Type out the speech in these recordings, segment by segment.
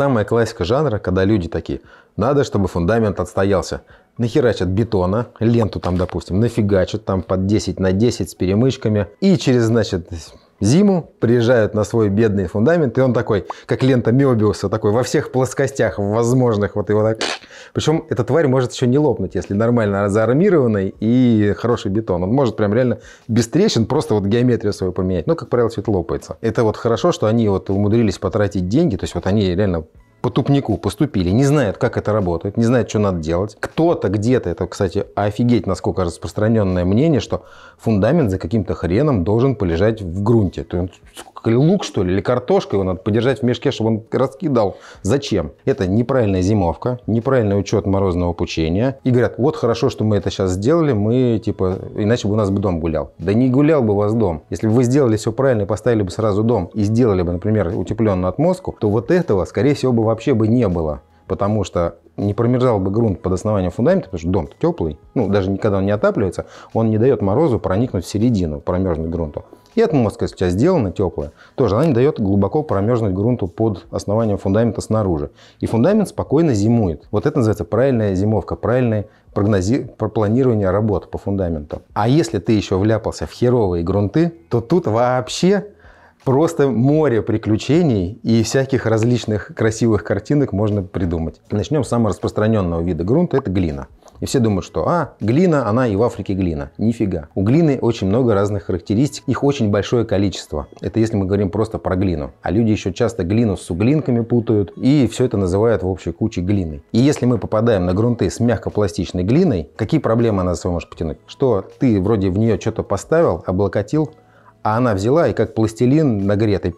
Самая классика жанра, когда люди такие, надо, чтобы фундамент отстоялся. Нахерачат бетона, ленту там, допустим, нафигачат там под 10 на 10 с перемычками. И через, значит, зиму, приезжают на свой бедный фундамент, и он такой, как лента Мебиуса, такой во всех плоскостях возможных, вот его так. Причем эта тварь может еще не лопнуть, если нормально заармированный и хороший бетон. Он может прям реально без трещин просто вот геометрию свою поменять. Но, ну, как правило, все это лопается. Это вот хорошо, что они вот умудрились потратить деньги, то есть вот они реально по тупнику поступили, не знают, как это работает, не знают, что надо делать. Кто-то где-то, это, кстати, офигеть, насколько распространенное мнение, что фундамент за каким-то хреном должен полежать в грунте. То есть, лук, что ли, или картошка, его надо подержать в мешке, чтобы он раскидал. Зачем? Это неправильная зимовка, неправильный учет морозного пучения. И говорят, вот хорошо, что мы это сейчас сделали, мы, типа, иначе бы у нас бы дом гулял. Да не гулял бы у вас дом. Если бы вы сделали все правильно, и поставили бы сразу дом и сделали бы, например, утепленную отмостку, то вот этого, скорее всего, бы вообще бы не было, потому что не промерзал бы грунт под основанием фундамента, потому что дом теплый, ну, даже никогда он не отапливается, он не дает морозу проникнуть в середину, промерзнуть грунту. И отмостка сейчас сделана теплая, тоже она не дает глубоко промерзнуть грунту под основанием фундамента снаружи. И фундамент спокойно зимует. Вот это называется правильная зимовка, правильное прогнози... планирование работ по фундаменту. А если ты еще вляпался в херовые грунты, то тут вообще Просто море приключений и всяких различных красивых картинок можно придумать. Начнем с самого распространенного вида грунта – это глина. И все думают, что а, глина, она и в Африке глина. Нифига. У глины очень много разных характеристик, их очень большое количество. Это если мы говорим просто про глину. А люди еще часто глину с суглинками путают и все это называют в общей куче глины. И если мы попадаем на грунты с мягкопластичной глиной, какие проблемы она с собой может потянуть? Что ты вроде в нее что-то поставил, облокотил, а она взяла и как пластилин нагретый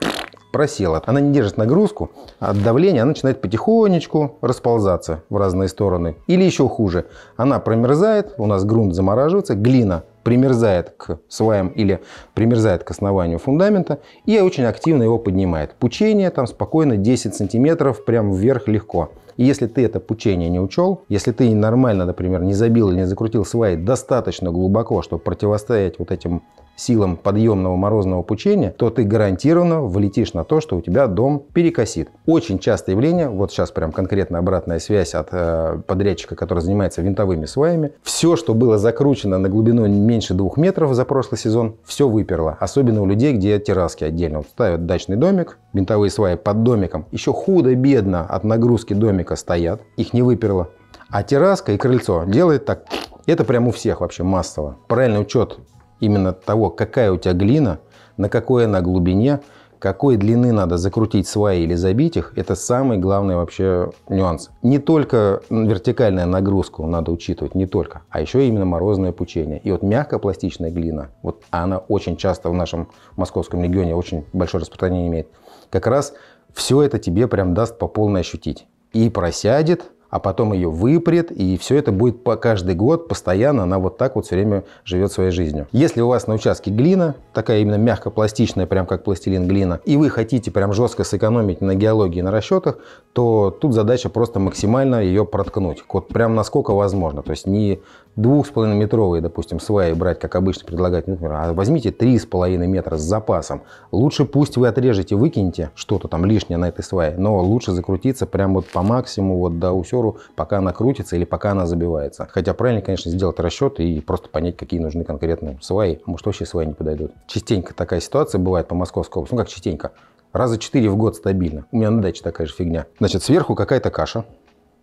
просела. Она не держит нагрузку, а от давления она начинает потихонечку расползаться в разные стороны. Или еще хуже, она промерзает, у нас грунт замораживается, глина примерзает к сваям или примерзает к основанию фундамента и очень активно его поднимает. Пучение там спокойно 10 сантиметров прям вверх легко. И если ты это пучение не учел, если ты нормально, например, не забил или не закрутил сваи достаточно глубоко, чтобы противостоять вот этим силам подъемного морозного пучения, то ты гарантированно влетишь на то, что у тебя дом перекосит. Очень частое явление, вот сейчас прям конкретно обратная связь от э, подрядчика, который занимается винтовыми сваями. Все, что было закручено на глубину меньше двух метров за прошлый сезон, все выперло. Особенно у людей, где терраски отдельно. Вот ставят дачный домик, винтовые сваи под домиком. Еще худо-бедно от нагрузки домика стоят. Их не выперло. А терраска и крыльцо делает так. Это прямо у всех вообще массово. Правильный учет именно того, какая у тебя глина, на какой она глубине, какой длины надо закрутить сваи или забить их, это самый главный вообще нюанс. Не только вертикальная нагрузка надо учитывать, не только, а еще именно морозное пучение. И вот мягкопластичная глина, вот она очень часто в нашем московском регионе очень большое распространение имеет, как раз все это тебе прям даст по полной ощутить. И просядет, а потом ее выпрет, и все это будет по каждый год, постоянно она вот так вот все время живет своей жизнью. Если у вас на участке глина, такая именно мягко-пластичная, прям как пластилин глина, и вы хотите прям жестко сэкономить на геологии, на расчетах, то тут задача просто максимально ее проткнуть, вот прям насколько возможно, то есть не Двух с половиной метровые допустим, сваи брать, как обычно предлагают, например, а возьмите половиной метра с запасом. Лучше пусть вы отрежете, выкинете что-то там лишнее на этой свае, но лучше закрутиться прямо вот по максимуму, вот до усеру, пока она крутится или пока она забивается. Хотя правильно, конечно, сделать расчет и просто понять, какие нужны конкретные сваи. Может, вообще сваи не подойдут. Частенько такая ситуация бывает по Московской области. Ну, как частенько. Раза четыре в год стабильно. У меня на даче такая же фигня. Значит, сверху какая-то каша.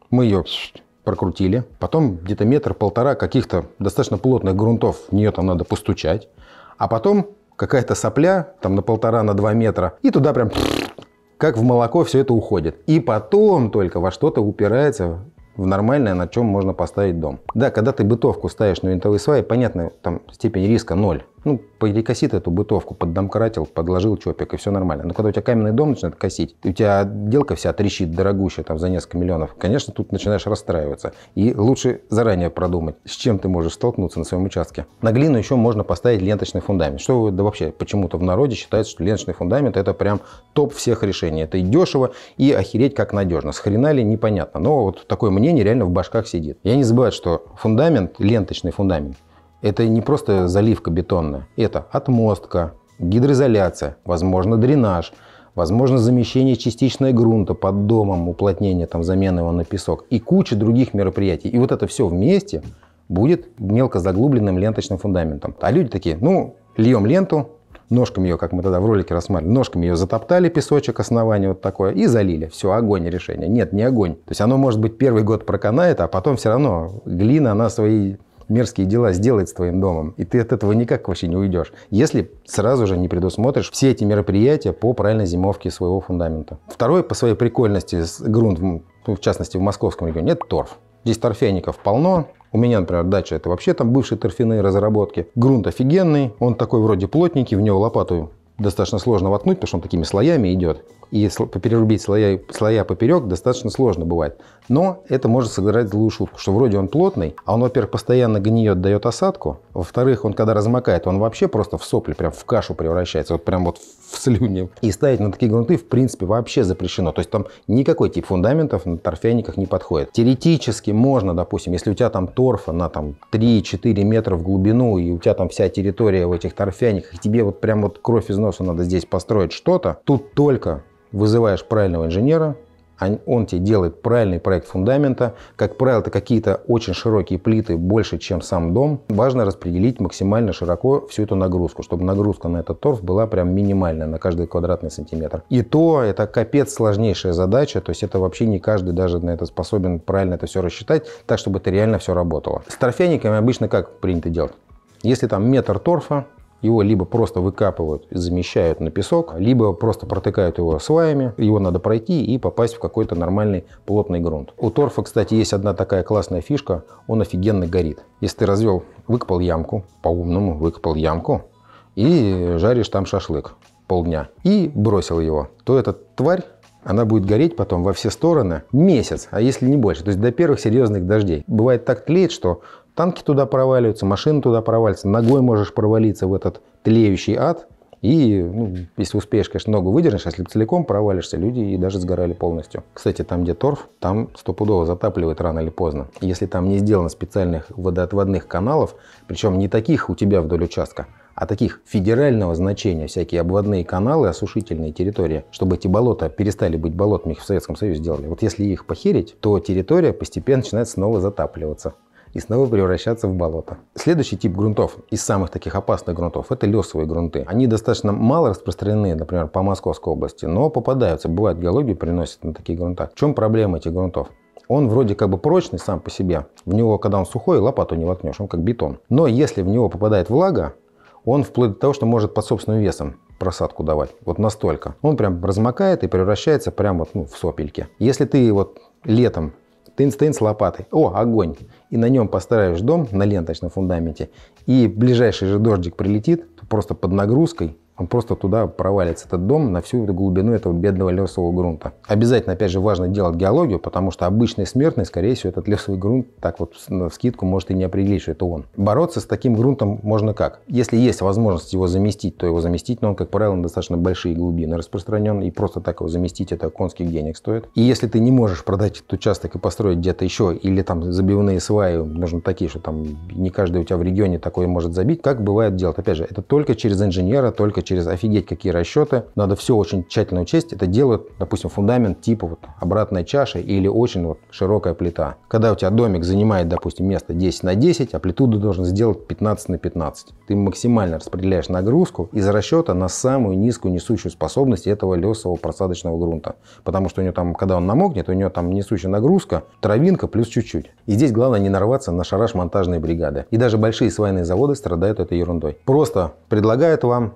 Мы ее прокрутили. Потом где-то метр-полтора каких-то достаточно плотных грунтов, в нее там надо постучать. А потом какая-то сопля, там на полтора, на два метра, и туда прям как в молоко все это уходит. И потом только во что-то упирается в нормальное, на чем можно поставить дом. Да, когда ты бытовку ставишь на винтовые сваи, понятно, там степень риска ноль ну, перекосит эту бытовку, поддомкратил, подложил чопик, и все нормально. Но когда у тебя каменный дом начинает косить, у тебя отделка вся трещит дорогущая, там, за несколько миллионов, конечно, тут начинаешь расстраиваться. И лучше заранее продумать, с чем ты можешь столкнуться на своем участке. На глину еще можно поставить ленточный фундамент. Что да вообще почему-то в народе считается, что ленточный фундамент это прям топ всех решений. Это и дешево, и охереть как надежно. С хрена ли, непонятно. Но вот такое мнение реально в башках сидит. Я не забываю, что фундамент, ленточный фундамент, это не просто заливка бетонная, это отмостка, гидроизоляция, возможно, дренаж, возможно, замещение частичной грунта под домом, уплотнение, там, замена его на песок и куча других мероприятий. И вот это все вместе будет мелко заглубленным ленточным фундаментом. А люди такие, ну, льем ленту, ножками ее, как мы тогда в ролике рассматривали, ножками ее затоптали, песочек, основание вот такое, и залили. Все, огонь решение. Нет, не огонь. То есть оно, может быть, первый год проканает, а потом все равно глина, она свои мерзкие дела сделать с твоим домом. И ты от этого никак вообще не уйдешь, если сразу же не предусмотришь все эти мероприятия по правильной зимовке своего фундамента. Второе по своей прикольности грунт, ну, в частности в московском регионе, это торф. Здесь торфяников полно, у меня, например, дача это вообще там бывшие торфяные разработки. Грунт офигенный, он такой вроде плотненький, в него лопату достаточно сложно воткнуть, потому что он такими слоями идет и перерубить слоя, слоя поперек достаточно сложно бывает. Но это может сыграть злую шутку, что вроде он плотный, а он, во-первых, постоянно гниет, дает осадку, во-вторых, он когда размокает, он вообще просто в сопли, прям в кашу превращается, вот прям вот в слюне. И ставить на такие грунты, в принципе, вообще запрещено. То есть там никакой тип фундаментов на торфяниках не подходит. Теоретически можно, допустим, если у тебя там торфа на там 3-4 метра в глубину, и у тебя там вся территория в этих торфяниках, тебе вот прям вот кровь из носа надо здесь построить что-то, тут только вызываешь правильного инженера, он тебе делает правильный проект фундамента. Как правило, это какие-то очень широкие плиты, больше, чем сам дом. Важно распределить максимально широко всю эту нагрузку, чтобы нагрузка на этот торф была прям минимальная на каждый квадратный сантиметр. И то это капец сложнейшая задача, то есть это вообще не каждый даже на это способен правильно это все рассчитать, так чтобы это реально все работало. С торфяниками обычно как принято делать? Если там метр торфа, его либо просто выкапывают, замещают на песок, либо просто протыкают его сваями. Его надо пройти и попасть в какой-то нормальный плотный грунт. У торфа, кстати, есть одна такая классная фишка. Он офигенно горит. Если ты развел, выкопал ямку, по-умному выкопал ямку, и жаришь там шашлык полдня, и бросил его, то эта тварь она будет гореть потом во все стороны месяц, а если не больше, то есть до первых серьезных дождей. Бывает так тлеет, что Танки туда проваливаются, машины туда проваливаются, ногой можешь провалиться в этот тлеющий ад. И, ну, если успеешь, конечно, ногу выдержишь, а если целиком провалишься, люди и даже сгорали полностью. Кстати, там, где торф, там стопудово затапливает рано или поздно. Если там не сделано специальных водоотводных каналов, причем не таких у тебя вдоль участка, а таких федерального значения, всякие обводные каналы, осушительные территории, чтобы эти болота перестали быть болотами, их в Советском Союзе сделали. Вот если их похерить, то территория постепенно начинает снова затапливаться и снова превращаться в болото. Следующий тип грунтов из самых таких опасных грунтов – это лесовые грунты. Они достаточно мало распространены, например, по Московской области, но попадаются, бывают геологию приносят на такие грунта. В чем проблема этих грунтов? Он вроде как бы прочный сам по себе. В него, когда он сухой, лопату не воткнешь, он как бетон. Но если в него попадает влага, он вплоть до того, что может под собственным весом просадку давать. Вот настолько. Он прям размокает и превращается прям вот ну, в сопельки. Если ты вот летом тынц-тынц лопатой. О, огонь! И на нем поставишь дом на ленточном фундаменте, и ближайший же дождик прилетит, просто под нагрузкой он просто туда провалится, этот дом, на всю эту глубину этого бедного лесового грунта. Обязательно, опять же, важно делать геологию, потому что обычный смертный, скорее всего, этот лесовый грунт так вот в скидку может и не определить, что это он. Бороться с таким грунтом можно как? Если есть возможность его заместить, то его заместить, но он, как правило, на достаточно большие глубины распространен, и просто так его заместить это конских денег стоит. И если ты не можешь продать этот участок и построить где-то еще, или там забивные сваи, нужно такие, что там не каждый у тебя в регионе такой может забить, как бывает делать? Опять же, это только через инженера, только через офигеть какие расчеты. Надо все очень тщательно учесть. Это делают, допустим, фундамент типа вот обратная чаша или очень вот широкая плита. Когда у тебя домик занимает, допустим, место 10 на 10, амплитуду должен сделать 15 на 15. Ты максимально распределяешь нагрузку из расчета на самую низкую несущую способность этого лесового просадочного грунта. Потому что у него там, когда он намокнет, у него там несущая нагрузка, травинка плюс чуть-чуть. И здесь главное не нарваться на шараш монтажной бригады. И даже большие свайные заводы страдают этой ерундой. Просто предлагают вам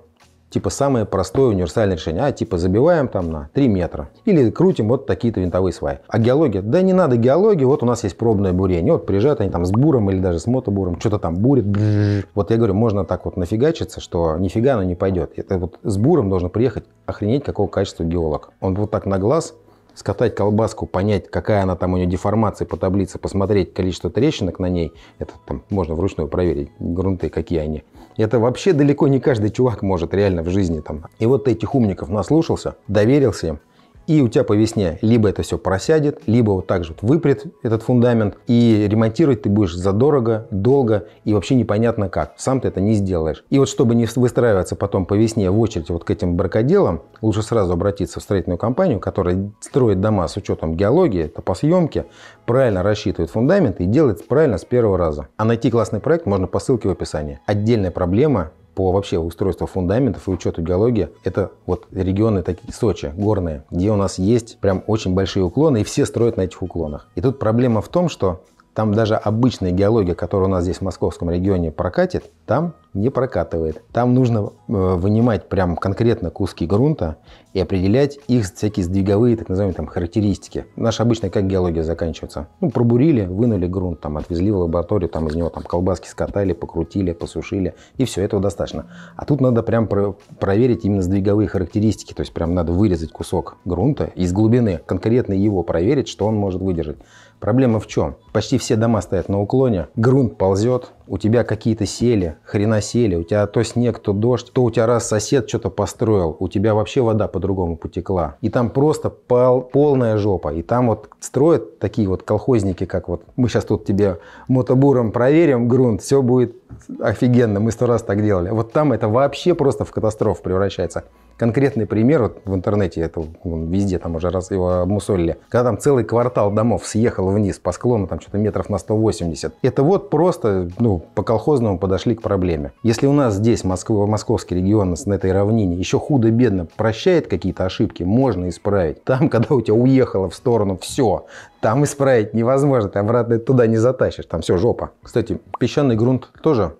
типа самое простое универсальное решение. А типа забиваем там на 3 метра или крутим вот такие-то винтовые сваи. А геология? Да не надо геологии, вот у нас есть пробное бурение. Вот приезжают они там с буром или даже с мотобуром, что-то там бурит. Бррр. Вот я говорю, можно так вот нафигачиться, что нифига оно не пойдет. Это вот с буром должен приехать охренеть какого качества геолог. Он вот так на глаз скатать колбаску, понять, какая она там у нее деформация по таблице, посмотреть количество трещинок на ней, это там можно вручную проверить, грунты какие они, это вообще далеко не каждый чувак может реально в жизни там. И вот этих умников наслушался, доверился им, и у тебя по весне либо это все просядет, либо вот так же вот выпрет этот фундамент, и ремонтировать ты будешь задорого, долго и вообще непонятно как. Сам ты это не сделаешь. И вот чтобы не выстраиваться потом по весне в очередь вот к этим бракоделам, лучше сразу обратиться в строительную компанию, которая строит дома с учетом геологии, по съемке правильно рассчитывает фундамент и делает правильно с первого раза. А найти классный проект можно по ссылке в описании. Отдельная проблема по вообще устройству фундаментов и учету геологии, это вот регионы такие, Сочи, горные, где у нас есть прям очень большие уклоны, и все строят на этих уклонах. И тут проблема в том, что там даже обычная геология, которая у нас здесь в московском регионе прокатит, там не прокатывает. Там нужно э, вынимать прям конкретно куски грунта и определять их всякие сдвиговые, так называемые там, характеристики. Наша обычная как геология заканчивается? Ну, пробурили, вынули грунт, там, отвезли в лабораторию, там из него там, колбаски скатали, покрутили, посушили, и все, этого достаточно. А тут надо прям про проверить именно сдвиговые характеристики, то есть прям надо вырезать кусок грунта из глубины, конкретно его проверить, что он может выдержать. Проблема в чем? Почти все дома стоят на уклоне, грунт ползет, у тебя какие-то сели, хрена засели, у тебя то снег, то дождь, то у тебя раз сосед что-то построил, у тебя вообще вода по-другому потекла. И там просто пол, полная жопа. И там вот строят такие вот колхозники, как вот мы сейчас тут тебе мотобуром проверим грунт, все будет офигенно, мы сто раз так делали. Вот там это вообще просто в катастрофу превращается. Конкретный пример вот в интернете, это вон, везде там уже раз его обмусолили, когда там целый квартал домов съехал вниз по склону, там что-то метров на 180. Это вот просто, ну, по-колхозному подошли к проблеме. Если у нас здесь Москва, московский регион на этой равнине еще худо-бедно прощает какие-то ошибки, можно исправить. Там, когда у тебя уехало в сторону все, там исправить невозможно, ты обратно туда не затащишь, там все жопа. Кстати, песчаный грунт тоже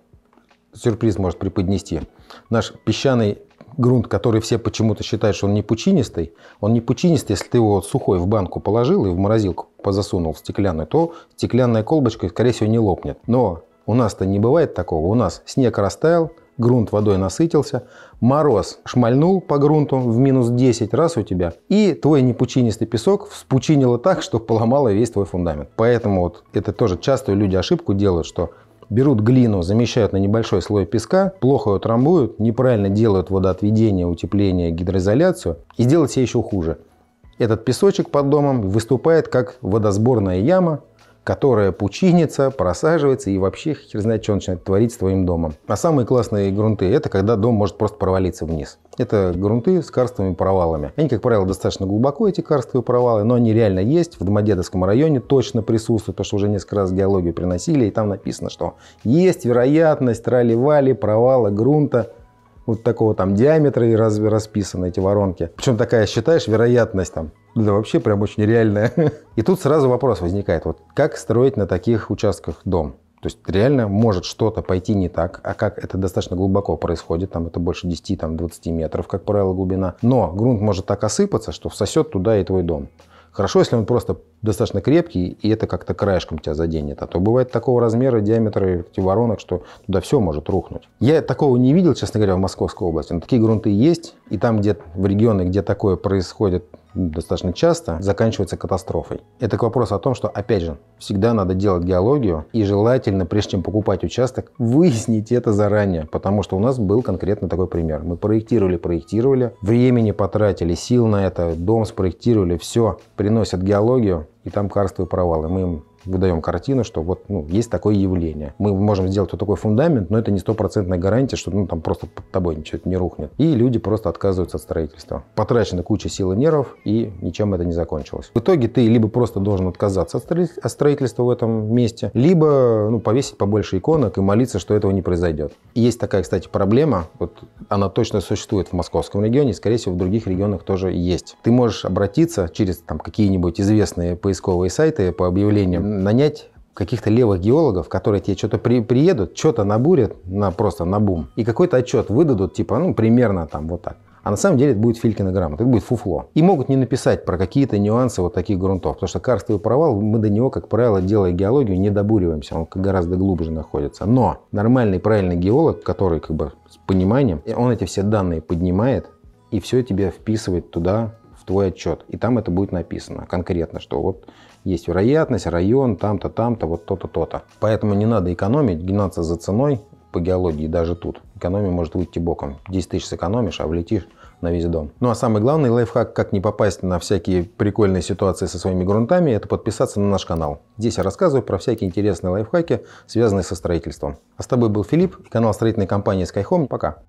сюрприз может преподнести. Наш песчаный грунт, который все почему-то считают, что он не пучинистый, он не пучинистый, если ты его сухой в банку положил и в морозилку позасунул в стеклянную, то стеклянная колбочка, скорее всего, не лопнет. Но у нас-то не бывает такого. У нас снег растаял, грунт водой насытился, мороз шмальнул по грунту в минус 10 раз у тебя, и твой непучинистый песок вспучинило так, что поломало весь твой фундамент. Поэтому вот это тоже часто люди ошибку делают, что берут глину, замещают на небольшой слой песка, плохо ее трамбуют, неправильно делают водоотведение, утепление, гидроизоляцию, и сделать себе еще хуже. Этот песочек под домом выступает как водосборная яма, которая пучинится, просаживается и вообще хер знает, что начинает творить с твоим домом. А самые классные грунты – это когда дом может просто провалиться вниз. Это грунты с карстовыми провалами. Они, как правило, достаточно глубоко, эти карстовые провалы, но они реально есть. В Домодедовском районе точно присутствуют, потому что уже несколько раз геологию приносили, и там написано, что есть вероятность трали-вали, провала грунта – вот такого там диаметра и раз, расписаны эти воронки. Причем такая, считаешь, вероятность там, да вообще прям очень реальная. И тут сразу вопрос возникает, вот как строить на таких участках дом? То есть реально может что-то пойти не так, а как это достаточно глубоко происходит, там это больше 10-20 метров, как правило, глубина. Но грунт может так осыпаться, что всосет туда и твой дом. Хорошо, если он просто достаточно крепкий, и это как-то краешком тебя заденет. А то бывает такого размера, диаметра эти воронок, что туда все может рухнуть. Я такого не видел, честно говоря, в Московской области. Но такие грунты есть, и там, где в регионы, где такое происходит достаточно часто заканчивается катастрофой. Это к вопросу о том, что, опять же, всегда надо делать геологию и желательно, прежде чем покупать участок, выяснить это заранее, потому что у нас был конкретно такой пример. Мы проектировали, проектировали, времени потратили, сил на это, дом спроектировали, все, приносят геологию, и там карстовые провалы. Мы им выдаем картину, что вот ну, есть такое явление. Мы можем сделать вот такой фундамент, но это не стопроцентная гарантия, что ну, там просто под тобой ничего не рухнет. И люди просто отказываются от строительства. Потрачена куча сил и нервов, и ничем это не закончилось. В итоге ты либо просто должен отказаться от строительства в этом месте, либо ну, повесить побольше иконок и молиться, что этого не произойдет. Есть такая, кстати, проблема, вот она точно существует в московском регионе, и, скорее всего, в других регионах тоже есть. Ты можешь обратиться через там какие-нибудь известные поисковые сайты по объявлениям нанять каких-то левых геологов, которые тебе что-то при, приедут, что-то набурят на, просто на бум, и какой-то отчет выдадут, типа, ну, примерно там вот так. А на самом деле это будет Филькина грамота, это будет фуфло. И могут не написать про какие-то нюансы вот таких грунтов, потому что карстовый провал, мы до него, как правило, делая геологию, не добуриваемся, он гораздо глубже находится. Но нормальный, правильный геолог, который как бы с пониманием, он эти все данные поднимает, и все тебе вписывает туда, в твой отчет. И там это будет написано конкретно, что вот есть вероятность, район, там-то, там-то, вот то-то, то-то. Поэтому не надо экономить, гнаться за ценой по геологии даже тут. Экономия может выйти боком. 10 тысяч сэкономишь, а влетишь на весь дом. Ну а самый главный лайфхак, как не попасть на всякие прикольные ситуации со своими грунтами, это подписаться на наш канал. Здесь я рассказываю про всякие интересные лайфхаки, связанные со строительством. А с тобой был Филипп канал строительной компании Skyhome. Пока!